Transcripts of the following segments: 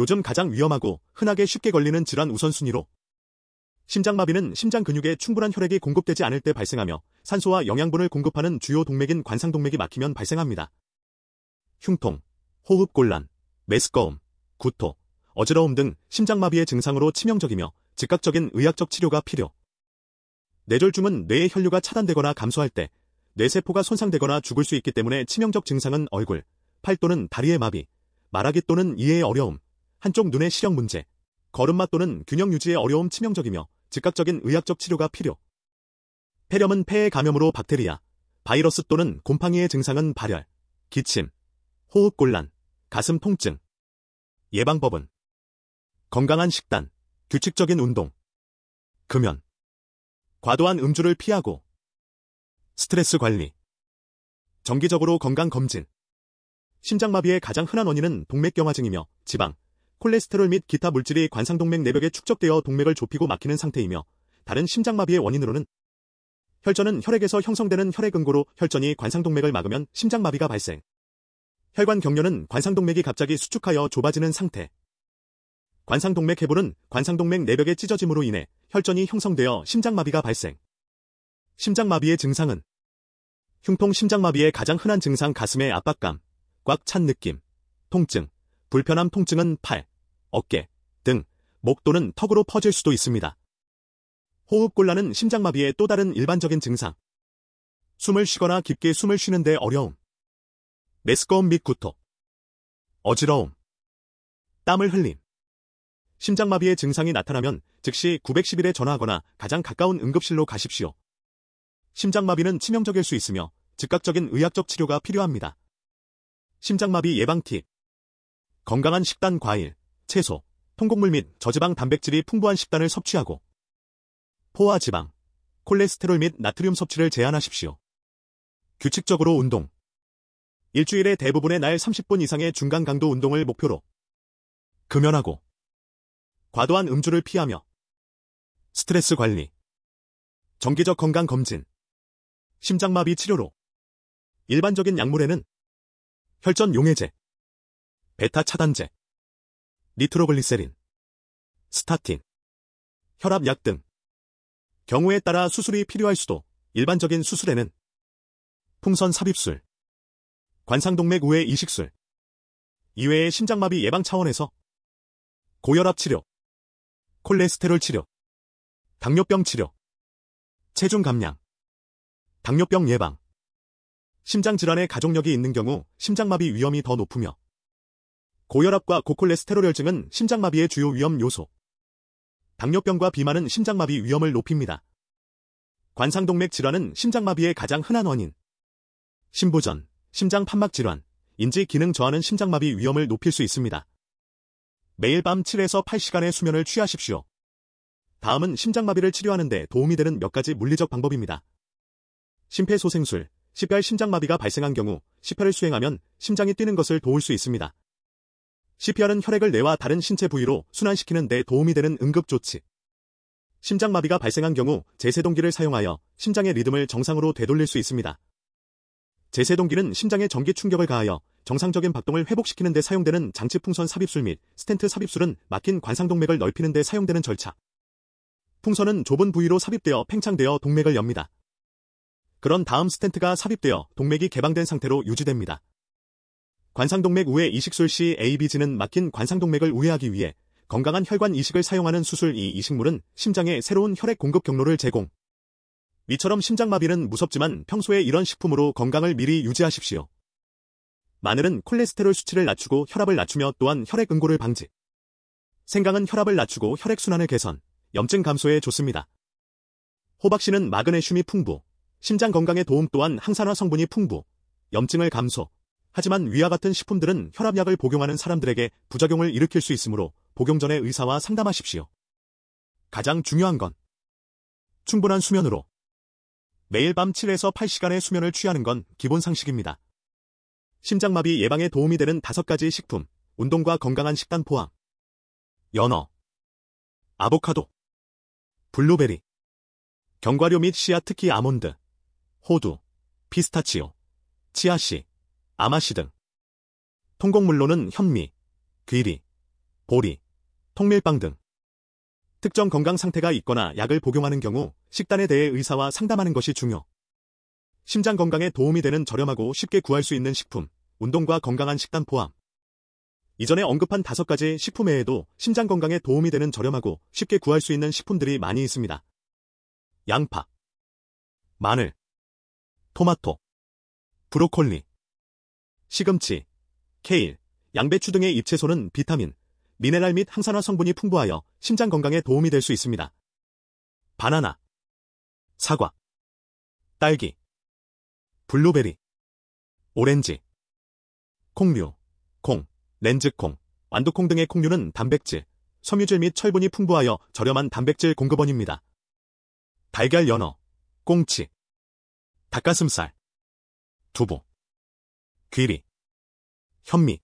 요즘 가장 위험하고 흔하게 쉽게 걸리는 질환 우선순위로 심장마비는 심장 근육에 충분한 혈액이 공급되지 않을 때 발생하며 산소와 영양분을 공급하는 주요 동맥인 관상동맥이 막히면 발생합니다. 흉통, 호흡곤란, 메스꺼움, 구토, 어지러움 등 심장마비의 증상으로 치명적이며 즉각적인 의학적 치료가 필요. 뇌졸중은 뇌의 혈류가 차단되거나 감소할 때 뇌세포가 손상되거나 죽을 수 있기 때문에 치명적 증상은 얼굴, 팔 또는 다리의 마비, 말하기 또는 이해의 어려움, 한쪽 눈의 시력 문제, 걸음마 또는 균형 유지에 어려움 치명적이며 즉각적인 의학적 치료가 필요. 폐렴은 폐의 감염으로 박테리아, 바이러스 또는 곰팡이의 증상은 발열, 기침, 호흡곤란, 가슴 통증. 예방법은 건강한 식단, 규칙적인 운동, 금연, 과도한 음주를 피하고 스트레스 관리, 정기적으로 건강검진. 심장마비의 가장 흔한 원인은 동맥경화증이며 지방, 콜레스테롤 및 기타 물질이 관상동맥 내벽에 축적되어 동맥을 좁히고 막히는 상태이며 다른 심장마비의 원인으로는 혈전은 혈액에서 형성되는 혈액응고로 혈전이 관상동맥을 막으면 심장마비가 발생. 혈관 경련은 관상동맥이 갑자기 수축하여 좁아지는 상태. 관상동맥 해부는 관상동맥 내벽의 찢어짐으로 인해 혈전이 형성되어 심장마비가 발생. 심장마비의 증상은 흉통 심장마비의 가장 흔한 증상 가슴의 압박감, 꽉 찬 느낌, 통증, 불편함 통증은 팔, 어깨, 등, 목 또는 턱으로 퍼질 수도 있습니다. 호흡곤란은 심장마비의 또 다른 일반적인 증상. 숨을 쉬거나 깊게 숨을 쉬는데 어려움. 메스꺼움 및 구토. 어지러움. 땀을 흘림. 심장마비의 증상이 나타나면 즉시 911에 전화하거나 가장 가까운 응급실로 가십시오. 심장마비는 치명적일 수 있으며 즉각적인 의학적 치료가 필요합니다. 심장마비 예방 팁 건강한 식단 과일 채소, 통곡물 및 저지방 단백질이 풍부한 식단을 섭취하고 포화 지방, 콜레스테롤 및 나트륨 섭취를 제한하십시오. 규칙적으로 운동 일주일에 대부분의 날 30분 이상의 중간 강도 운동을 목표로 금연하고 과도한 음주를 피하며 스트레스 관리 정기적 건강 검진 심장마비 치료로 일반적인 약물에는 혈전 용해제 베타 차단제 니트로글리세린, 스타틴, 혈압약 등 경우에 따라 수술이 필요할 수도 일반적인 수술에는 풍선 삽입술, 관상동맥 우회 이식술, 이외의 심장마비 예방 차원에서 고혈압 치료, 콜레스테롤 치료, 당뇨병 치료, 체중 감량, 당뇨병 예방, 심장 질환의 가족력이 있는 경우 심장마비 위험이 더 높으며 고혈압과 고콜레스테롤혈증은 심장마비의 주요 위험 요소. 당뇨병과 비만은 심장마비 위험을 높입니다. 관상동맥 질환은 심장마비의 가장 흔한 원인. 심부전, 심장 판막 질환, 인지 기능 저하는 심장마비 위험을 높일 수 있습니다. 매일 밤 7에서 8시간의 수면을 취하십시오. 다음은 심장마비를 치료하는데 도움이 되는 몇 가지 물리적 방법입니다. 심폐소생술, 식별 심장마비가 발생한 경우 식혈을 수행하면 심장이 뛰는 것을 도울 수 있습니다. CPR은 혈액을 뇌와 다른 신체 부위로 순환시키는 데 도움이 되는 응급조치. 심장마비가 발생한 경우 제세동기를 사용하여 심장의 리듬을 정상으로 되돌릴 수 있습니다. 제세동기는 심장에 전기 충격을 가하여 정상적인 박동을 회복시키는 데 사용되는 장치풍선 삽입술 및스탠트 삽입술은 막힌 관상동맥을 넓히는 데 사용되는 절차. 풍선은 좁은 부위로 삽입되어 팽창되어 동맥을 엽니다. 그런 다음 스탠트가 삽입되어 동맥이 개방된 상태로 유지됩니다. 관상동맥 우회 이식술시 ABG는 막힌 관상동맥을 우회하기 위해 건강한 혈관 이식을 사용하는 수술 이 이식물은 심장에 새로운 혈액 공급 경로를 제공. 위처럼 심장마비는 무섭지만 평소에 이런 식품으로 건강을 미리 유지하십시오. 마늘은 콜레스테롤 수치를 낮추고 혈압을 낮추며 또한 혈액 응고를 방지. 생강은 혈압을 낮추고 혈액순환을 개선, 염증 감소에 좋습니다. 호박씨는 마그네슘이 풍부, 심장 건강에 도움 또한 항산화 성분이 풍부, 염증을 감소, 하지만 위와 같은 식품들은 혈압약을 복용하는 사람들에게 부작용을 일으킬 수 있으므로 복용 전에 의사와 상담하십시오. 가장 중요한 건 충분한 수면으로 매일 밤 7에서 8시간의 수면을 취하는 건 기본 상식입니다. 심장마비 예방에 도움이 되는 5가지 식품, 운동과 건강한 식단 포함 연어, 아보카도, 블루베리, 견과류 및 씨앗 특히 아몬드, 호두, 피스타치오, 치아씨, 아마시 등. 통곡물로는 현미, 귀리, 보리, 통밀빵 등. 특정 건강 상태가 있거나 약을 복용하는 경우 식단에 대해 의사와 상담하는 것이 중요. 심장 건강에 도움이 되는 저렴하고 쉽게 구할 수 있는 식품, 운동과 건강한 식단 포함. 이전에 언급한 다섯 가지 식품 외에도 심장 건강에 도움이 되는 저렴하고 쉽게 구할 수 있는 식품들이 많이 있습니다. 양파, 마늘, 토마토, 브로콜리, 시금치, 케일, 양배추 등의 잎채소는 비타민, 미네랄 및 항산화 성분이 풍부하여 심장 건강에 도움이 될 수 있습니다. 바나나, 사과, 딸기, 블루베리, 오렌지, 콩류, 콩, 렌즈콩, 완두콩 등의 콩류는 단백질, 섬유질 및 철분이 풍부하여 저렴한 단백질 공급원입니다. 달걀 연어, 꽁치, 닭가슴살, 두부 귀리, 현미,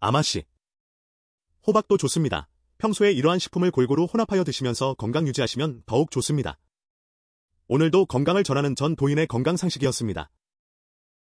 아마씨, 호박도 좋습니다. 평소에 이러한 식품을 골고루 혼합하여 드시면서 건강 유지하시면 더욱 좋습니다. 오늘도 건강을 전하는 전 도인의 건강 상식이었습니다.